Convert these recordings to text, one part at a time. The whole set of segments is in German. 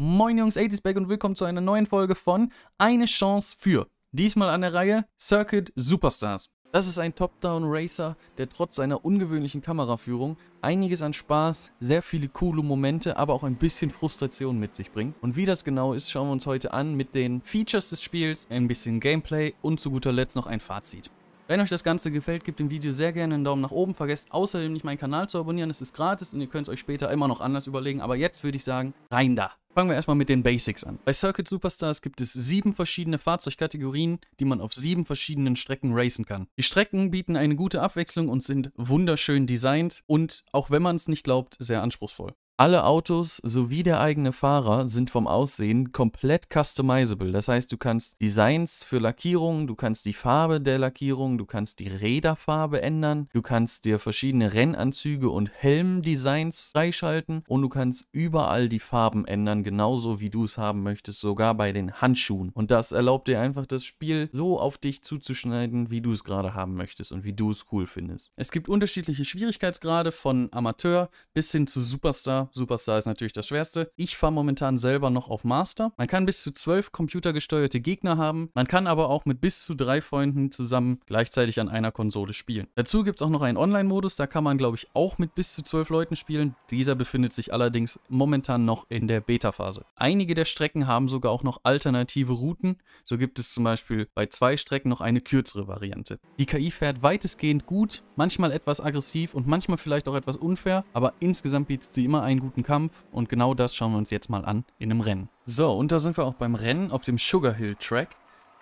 Moin Jungs, 80s Back und willkommen zu einer neuen Folge von Eine Chance für. Diesmal an der Reihe Circuit Superstars. Das ist ein Top-Down-Racer, der trotz seiner ungewöhnlichen Kameraführung einiges an Spaß, sehr viele coole Momente, aber auch ein bisschen Frustration mit sich bringt. Und wie das genau ist, schauen wir uns heute an mit den Features des Spiels, ein bisschen Gameplay und zu guter Letzt noch ein Fazit. Wenn euch das Ganze gefällt, gebt dem Video sehr gerne einen Daumen nach oben. Vergesst außerdem nicht meinen Kanal zu abonnieren, es ist gratis und ihr könnt es euch später immer noch anders überlegen. Aber jetzt würde ich sagen, rein da. Fangen wir erstmal mit den Basics an. Bei Circuit Superstars gibt es sieben verschiedene Fahrzeugkategorien, die man auf sieben verschiedenen Strecken racen kann. Die Strecken bieten eine gute Abwechslung und sind wunderschön designt und, auch wenn man es nicht glaubt, sehr anspruchsvoll. Alle Autos sowie der eigene Fahrer sind vom Aussehen komplett customizable. Das heißt, du kannst Designs für Lackierungen, du kannst die Farbe der Lackierung, du kannst die Räderfarbe ändern, du kannst dir verschiedene Rennanzüge und Helmdesigns freischalten und du kannst überall die Farben ändern, genauso wie du es haben möchtest, sogar bei den Handschuhen. Und das erlaubt dir einfach das Spiel so auf dich zuzuschneiden, wie du es gerade haben möchtest und wie du es cool findest. Es gibt unterschiedliche Schwierigkeitsgrade von Amateur bis hin zu Superstar Superstar. ist natürlich das Schwerste. Ich fahre momentan selber noch auf Master. Man kann bis zu zwölf computergesteuerte Gegner haben. Man kann aber auch mit bis zu drei Freunden zusammen gleichzeitig an einer Konsole spielen. Dazu gibt es auch noch einen Online-Modus. Da kann man, glaube ich, auch mit bis zu zwölf Leuten spielen. Dieser befindet sich allerdings momentan noch in der Beta-Phase. Einige der Strecken haben sogar auch noch alternative Routen. So gibt es zum Beispiel bei zwei Strecken noch eine kürzere Variante. Die KI fährt weitestgehend gut, manchmal etwas aggressiv und manchmal vielleicht auch etwas unfair, aber insgesamt bietet sie immer einen keinen guten Kampf und genau das schauen wir uns jetzt mal an in einem Rennen. So, und da sind wir auch beim Rennen auf dem Sugar Hill Track.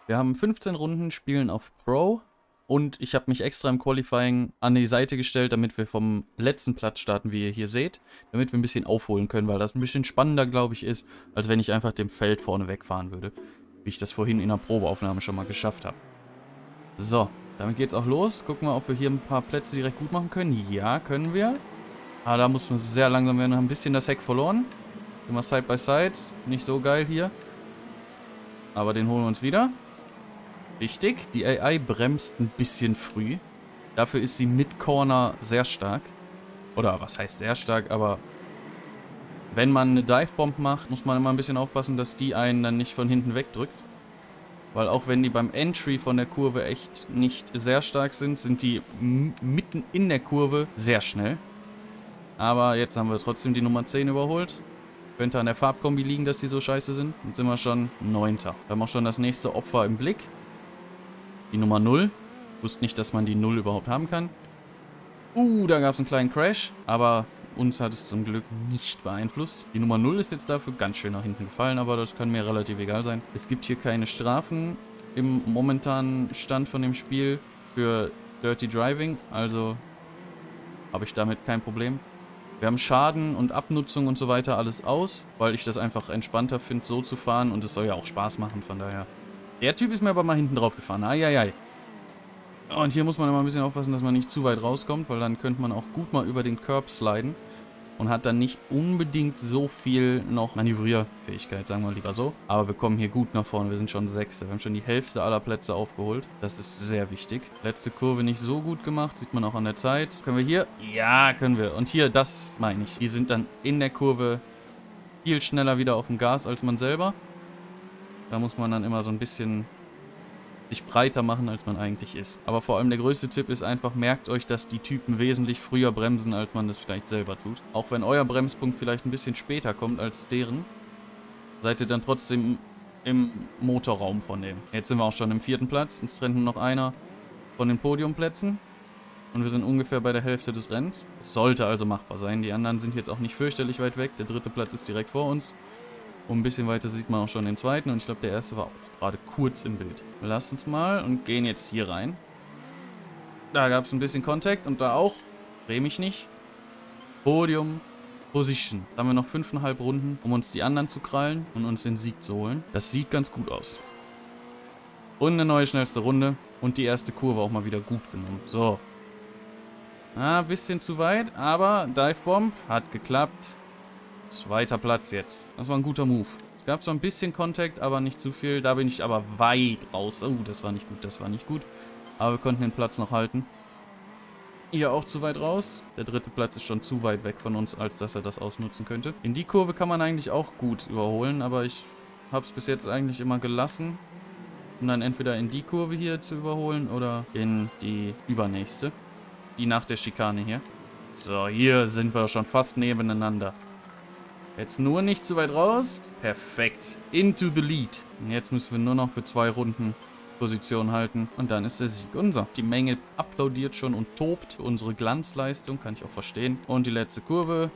Wir haben 15 Runden, spielen auf Pro und ich habe mich extra im Qualifying an die Seite gestellt, damit wir vom letzten Platz starten, wie ihr hier seht, damit wir ein bisschen aufholen können, weil das ein bisschen spannender, glaube ich, ist, als wenn ich einfach dem Feld vorne wegfahren würde, wie ich das vorhin in der Probeaufnahme schon mal geschafft habe. So, damit geht's auch los. Gucken wir, ob wir hier ein paar Plätze direkt gut machen können. Ja, können wir. Ah, da mussten wir sehr langsam werden. Haben ein bisschen das Heck verloren. Immer Side by Side. Nicht so geil hier. Aber den holen wir uns wieder. Wichtig. Die AI bremst ein bisschen früh. Dafür ist sie mit Corner sehr stark. Oder was heißt sehr stark, aber wenn man eine Divebomb macht, muss man immer ein bisschen aufpassen, dass die einen dann nicht von hinten wegdrückt. Weil auch wenn die beim Entry von der Kurve echt nicht sehr stark sind, sind die mitten in der Kurve sehr schnell. Aber jetzt haben wir trotzdem die Nummer 10 überholt. Könnte an der Farbkombi liegen, dass die so scheiße sind. Jetzt sind wir schon 9. Wir haben auch schon das nächste Opfer im Blick. Die Nummer 0. Ich Wusste nicht, dass man die 0 überhaupt haben kann. Uh, da gab es einen kleinen Crash. Aber uns hat es zum Glück nicht beeinflusst. Die Nummer 0 ist jetzt dafür ganz schön nach hinten gefallen, aber das kann mir relativ egal sein. Es gibt hier keine Strafen im momentanen Stand von dem Spiel für Dirty Driving, also habe ich damit kein Problem. Wir haben Schaden und Abnutzung und so weiter alles aus, weil ich das einfach entspannter finde, so zu fahren. Und es soll ja auch Spaß machen, von daher. Der Typ ist mir aber mal hinten drauf gefahren. Eieiei. Und hier muss man immer ein bisschen aufpassen, dass man nicht zu weit rauskommt, weil dann könnte man auch gut mal über den Curb sliden und hat dann nicht unbedingt so viel noch Manövrierfähigkeit, sagen wir lieber so. Aber wir kommen hier gut nach vorne. Wir sind schon Sechste. Wir haben schon die Hälfte aller Plätze aufgeholt. Das ist sehr wichtig. Letzte Kurve nicht so gut gemacht. Sieht man auch an der Zeit. Können wir hier? Ja, können wir. Und hier, das meine ich. Wir sind dann in der Kurve viel schneller wieder auf dem Gas als man selber. Da muss man dann immer so ein bisschen sich breiter machen, als man eigentlich ist. Aber vor allem der größte Tipp ist einfach, merkt euch, dass die Typen wesentlich früher bremsen, als man das vielleicht selber tut. Auch wenn euer Bremspunkt vielleicht ein bisschen später kommt als deren, seid ihr dann trotzdem im Motorraum von dem. Jetzt sind wir auch schon im vierten Platz. Uns trennt nur noch einer von den Podiumplätzen. Und wir sind ungefähr bei der Hälfte des Rennens. sollte also machbar sein. Die anderen sind jetzt auch nicht fürchterlich weit weg. Der dritte Platz ist direkt vor uns. Und ein bisschen weiter sieht man auch schon den zweiten. Und ich glaube, der erste war auch gerade kurz im Bild. Lasst uns mal und gehen jetzt hier rein. Da gab es ein bisschen Kontakt und da auch. Dreh mich nicht. Podium. Position. Da haben wir noch fünfeinhalb Runden, um uns die anderen zu krallen und uns den Sieg zu holen. Das sieht ganz gut aus. Und eine neue schnellste Runde. Und die erste Kurve auch mal wieder gut genommen. So. Ah, bisschen zu weit, aber Dive Bomb hat geklappt. Zweiter Platz jetzt. Das war ein guter Move. Es gab so ein bisschen Kontakt, aber nicht zu viel. Da bin ich aber weit raus. Oh, das war nicht gut, das war nicht gut. Aber wir konnten den Platz noch halten. Hier auch zu weit raus. Der dritte Platz ist schon zu weit weg von uns, als dass er das ausnutzen könnte. In die Kurve kann man eigentlich auch gut überholen, aber ich habe es bis jetzt eigentlich immer gelassen. Um dann entweder in die Kurve hier zu überholen oder in die übernächste. Die nach der Schikane hier. So, hier sind wir schon fast nebeneinander. Jetzt nur nicht zu weit raus. Perfekt. Into the lead. Und jetzt müssen wir nur noch für zwei Runden Position halten. Und dann ist der Sieg unser. Die Menge applaudiert schon und tobt. Unsere Glanzleistung kann ich auch verstehen. Und die letzte Kurve.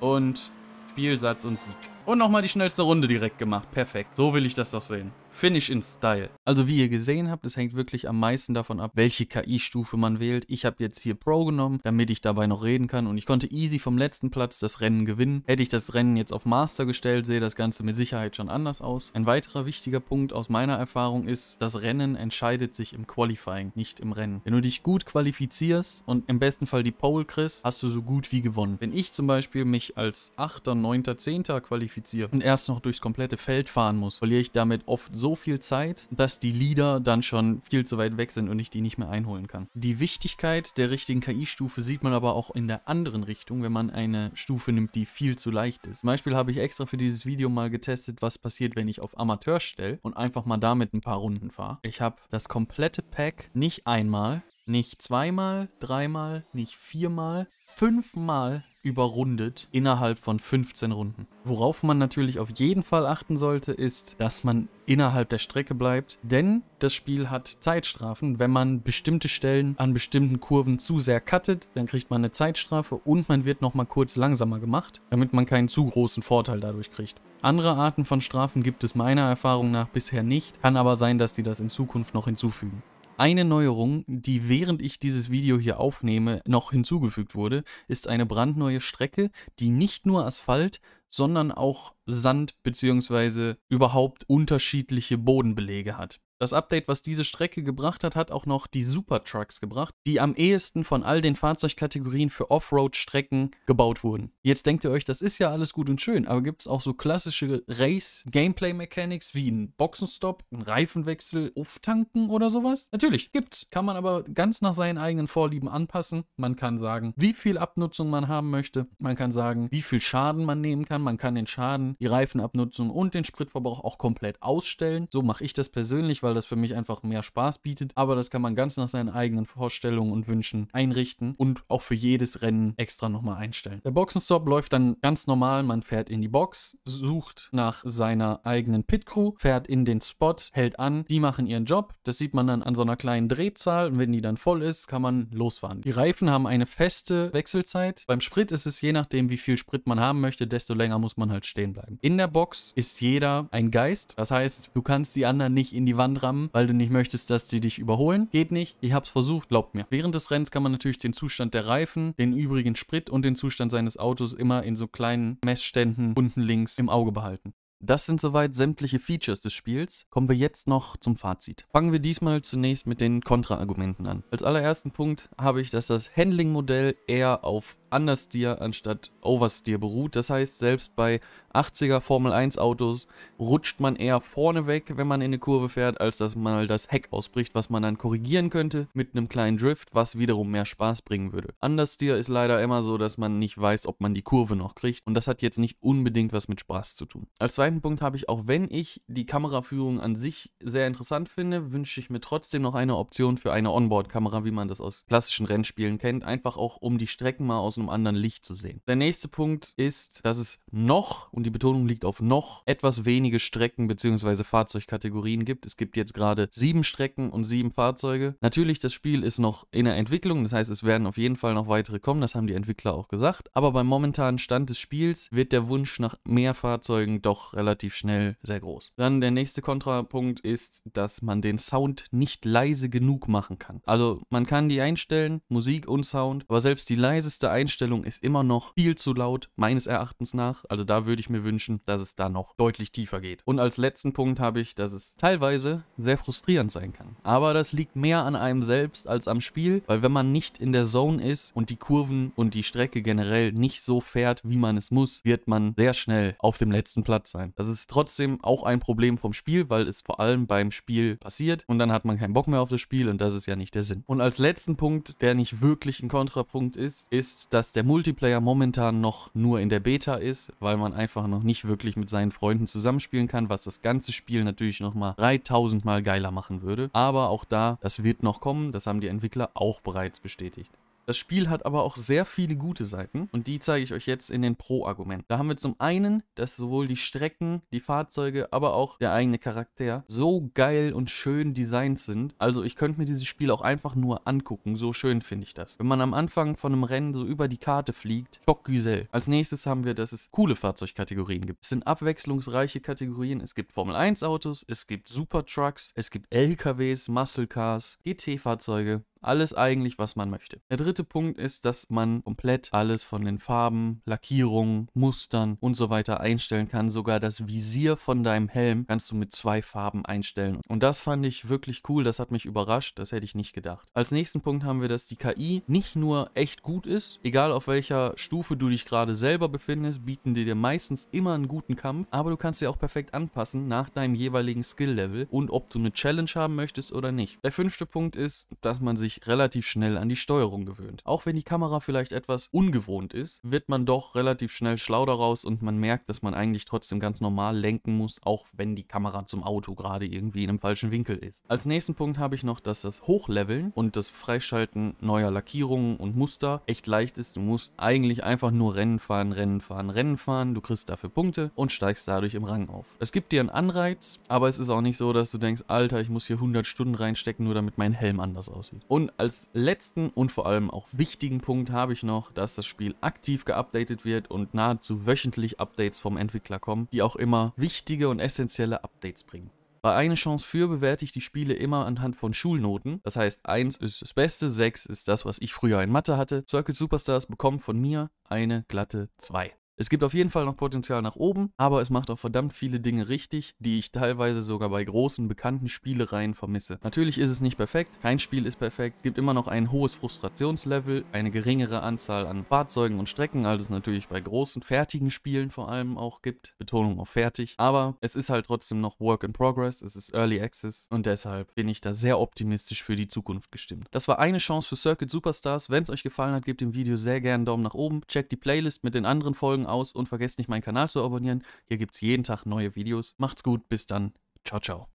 Und Spielsatz und Sieg. Und nochmal die schnellste Runde direkt gemacht. Perfekt. So will ich das doch sehen. Finish in Style. Also wie ihr gesehen habt, es hängt wirklich am meisten davon ab, welche KI-Stufe man wählt. Ich habe jetzt hier Pro genommen, damit ich dabei noch reden kann und ich konnte easy vom letzten Platz das Rennen gewinnen. Hätte ich das Rennen jetzt auf Master gestellt, sehe das Ganze mit Sicherheit schon anders aus. Ein weiterer wichtiger Punkt aus meiner Erfahrung ist, das Rennen entscheidet sich im Qualifying, nicht im Rennen. Wenn du dich gut qualifizierst und im besten Fall die Pole kriegst, hast du so gut wie gewonnen. Wenn ich zum Beispiel mich als 8., 9., 10. qualifiziere, qualifiziere und erst noch durchs komplette Feld fahren muss, verliere ich damit oft so viel Zeit, dass die Leader dann schon viel zu weit weg sind und ich die nicht mehr einholen kann. Die Wichtigkeit der richtigen KI-Stufe sieht man aber auch in der anderen Richtung, wenn man eine Stufe nimmt, die viel zu leicht ist. Zum Beispiel habe ich extra für dieses Video mal getestet, was passiert, wenn ich auf Amateur stelle und einfach mal damit ein paar Runden fahre. Ich habe das komplette Pack nicht einmal, nicht zweimal, dreimal, nicht viermal, fünfmal überrundet innerhalb von 15 Runden. Worauf man natürlich auf jeden Fall achten sollte, ist, dass man innerhalb der Strecke bleibt, denn das Spiel hat Zeitstrafen. Wenn man bestimmte Stellen an bestimmten Kurven zu sehr cuttet, dann kriegt man eine Zeitstrafe und man wird nochmal kurz langsamer gemacht, damit man keinen zu großen Vorteil dadurch kriegt. Andere Arten von Strafen gibt es meiner Erfahrung nach bisher nicht, kann aber sein, dass die das in Zukunft noch hinzufügen. Eine Neuerung, die während ich dieses Video hier aufnehme, noch hinzugefügt wurde, ist eine brandneue Strecke, die nicht nur Asphalt, sondern auch Sand bzw. überhaupt unterschiedliche Bodenbelege hat. Das Update, was diese Strecke gebracht hat, hat auch noch die Supertrucks gebracht, die am ehesten von all den Fahrzeugkategorien für Offroad-Strecken gebaut wurden. Jetzt denkt ihr euch, das ist ja alles gut und schön, aber gibt es auch so klassische Race-Gameplay-Mechanics wie einen Boxenstopp, einen Reifenwechsel, Uftanken oder sowas? Natürlich, gibt's. Kann man aber ganz nach seinen eigenen Vorlieben anpassen. Man kann sagen, wie viel Abnutzung man haben möchte. Man kann sagen, wie viel Schaden man nehmen kann kann. Man kann den Schaden, die Reifenabnutzung und den Spritverbrauch auch komplett ausstellen. So mache ich das persönlich, weil das für mich einfach mehr Spaß bietet. Aber das kann man ganz nach seinen eigenen Vorstellungen und Wünschen einrichten und auch für jedes Rennen extra nochmal einstellen. Der Boxenstopp läuft dann ganz normal. Man fährt in die Box, sucht nach seiner eigenen Pit-Crew, fährt in den Spot, hält an. Die machen ihren Job. Das sieht man dann an so einer kleinen Drehzahl. Und wenn die dann voll ist, kann man losfahren. Die Reifen haben eine feste Wechselzeit. Beim Sprit ist es je nachdem, wie viel Sprit man haben möchte, desto länger Anfänger muss man halt stehen bleiben. In der Box ist jeder ein Geist. Das heißt, du kannst die anderen nicht in die Wand rammen, weil du nicht möchtest, dass sie dich überholen. Geht nicht. Ich hab's versucht, glaubt mir. Während des Rennens kann man natürlich den Zustand der Reifen, den übrigen Sprit und den Zustand seines Autos immer in so kleinen Messständen unten links im Auge behalten. Das sind soweit sämtliche Features des Spiels. Kommen wir jetzt noch zum Fazit. Fangen wir diesmal zunächst mit den Kontraargumenten an. Als allerersten Punkt habe ich, dass das Handling-Modell eher auf Understeer anstatt Oversteer beruht. Das heißt, selbst bei 80er Formel 1 Autos rutscht man eher vorne weg, wenn man in eine Kurve fährt, als dass mal das Heck ausbricht, was man dann korrigieren könnte mit einem kleinen Drift, was wiederum mehr Spaß bringen würde. Understeer ist leider immer so, dass man nicht weiß, ob man die Kurve noch kriegt und das hat jetzt nicht unbedingt was mit Spaß zu tun. Als zweiten Punkt habe ich, auch wenn ich die Kameraführung an sich sehr interessant finde, wünsche ich mir trotzdem noch eine Option für eine Onboard-Kamera, wie man das aus klassischen Rennspielen kennt, einfach auch um die Strecken mal aus einem einem anderen Licht zu sehen. Der nächste Punkt ist, dass es noch, und die Betonung liegt auf noch, etwas wenige Strecken bzw. Fahrzeugkategorien gibt. Es gibt jetzt gerade sieben Strecken und sieben Fahrzeuge. Natürlich, das Spiel ist noch in der Entwicklung, das heißt, es werden auf jeden Fall noch weitere kommen, das haben die Entwickler auch gesagt. Aber beim momentanen Stand des Spiels wird der Wunsch nach mehr Fahrzeugen doch relativ schnell sehr groß. Dann der nächste Kontrapunkt ist, dass man den Sound nicht leise genug machen kann. Also man kann die einstellen, Musik und Sound, aber selbst die leiseste Einstellung Einstellung ist immer noch viel zu laut, meines Erachtens nach. Also da würde ich mir wünschen, dass es da noch deutlich tiefer geht. Und als letzten Punkt habe ich, dass es teilweise sehr frustrierend sein kann. Aber das liegt mehr an einem selbst als am Spiel, weil wenn man nicht in der Zone ist und die Kurven und die Strecke generell nicht so fährt, wie man es muss, wird man sehr schnell auf dem letzten Platz sein. Das ist trotzdem auch ein Problem vom Spiel, weil es vor allem beim Spiel passiert und dann hat man keinen Bock mehr auf das Spiel und das ist ja nicht der Sinn. Und als letzten Punkt, der nicht wirklich ein Kontrapunkt ist, ist, dass dass der Multiplayer momentan noch nur in der Beta ist, weil man einfach noch nicht wirklich mit seinen Freunden zusammenspielen kann, was das ganze Spiel natürlich nochmal 3000 Mal geiler machen würde. Aber auch da, das wird noch kommen, das haben die Entwickler auch bereits bestätigt. Das Spiel hat aber auch sehr viele gute Seiten und die zeige ich euch jetzt in den Pro-Argumenten. Da haben wir zum einen, dass sowohl die Strecken, die Fahrzeuge, aber auch der eigene Charakter so geil und schön designt sind. Also ich könnte mir dieses Spiel auch einfach nur angucken, so schön finde ich das. Wenn man am Anfang von einem Rennen so über die Karte fliegt, Choc Güzel. Als nächstes haben wir, dass es coole Fahrzeugkategorien gibt. Es sind abwechslungsreiche Kategorien, es gibt Formel 1 Autos, es gibt Super Trucks, es gibt LKWs, Muscle Cars, GT-Fahrzeuge, alles eigentlich, was man möchte. Der dritte Punkt ist, dass man komplett alles von den Farben, Lackierungen, Mustern und so weiter einstellen kann. Sogar das Visier von deinem Helm kannst du mit zwei Farben einstellen. Und das fand ich wirklich cool. Das hat mich überrascht. Das hätte ich nicht gedacht. Als nächsten Punkt haben wir, dass die KI nicht nur echt gut ist, egal auf welcher Stufe du dich gerade selber befindest, bieten die dir meistens immer einen guten Kampf, aber du kannst sie auch perfekt anpassen nach deinem jeweiligen Skill-Level und ob du eine Challenge haben möchtest oder nicht. Der fünfte Punkt ist, dass man sich sich relativ schnell an die Steuerung gewöhnt. Auch wenn die Kamera vielleicht etwas ungewohnt ist, wird man doch relativ schnell schlau daraus und man merkt, dass man eigentlich trotzdem ganz normal lenken muss, auch wenn die Kamera zum Auto gerade irgendwie in einem falschen Winkel ist. Als nächsten Punkt habe ich noch, dass das Hochleveln und das Freischalten neuer Lackierungen und Muster echt leicht ist. Du musst eigentlich einfach nur Rennen fahren, Rennen fahren, Rennen fahren, du kriegst dafür Punkte und steigst dadurch im Rang auf. Das gibt dir einen Anreiz, aber es ist auch nicht so, dass du denkst, Alter, ich muss hier 100 Stunden reinstecken, nur damit mein Helm anders aussieht. Und und als letzten und vor allem auch wichtigen Punkt habe ich noch, dass das Spiel aktiv geupdatet wird und nahezu wöchentlich Updates vom Entwickler kommen, die auch immer wichtige und essentielle Updates bringen. Bei eine Chance für bewerte ich die Spiele immer anhand von Schulnoten. Das heißt, 1 ist das Beste, 6 ist das, was ich früher in Mathe hatte. Circuit Superstars bekommt von mir eine glatte 2. Es gibt auf jeden Fall noch Potenzial nach oben, aber es macht auch verdammt viele Dinge richtig, die ich teilweise sogar bei großen, bekannten Spielereien vermisse. Natürlich ist es nicht perfekt, kein Spiel ist perfekt, es gibt immer noch ein hohes Frustrationslevel, eine geringere Anzahl an Fahrzeugen und Strecken, als es natürlich bei großen, fertigen Spielen vor allem auch gibt. Betonung auf fertig, aber es ist halt trotzdem noch Work in Progress, es ist Early Access und deshalb bin ich da sehr optimistisch für die Zukunft gestimmt. Das war eine Chance für Circuit Superstars, wenn es euch gefallen hat, gebt dem Video sehr gerne einen Daumen nach oben, checkt die Playlist mit den anderen Folgen aus und vergesst nicht meinen Kanal zu abonnieren. Hier gibt es jeden Tag neue Videos. Macht's gut, bis dann. Ciao, ciao.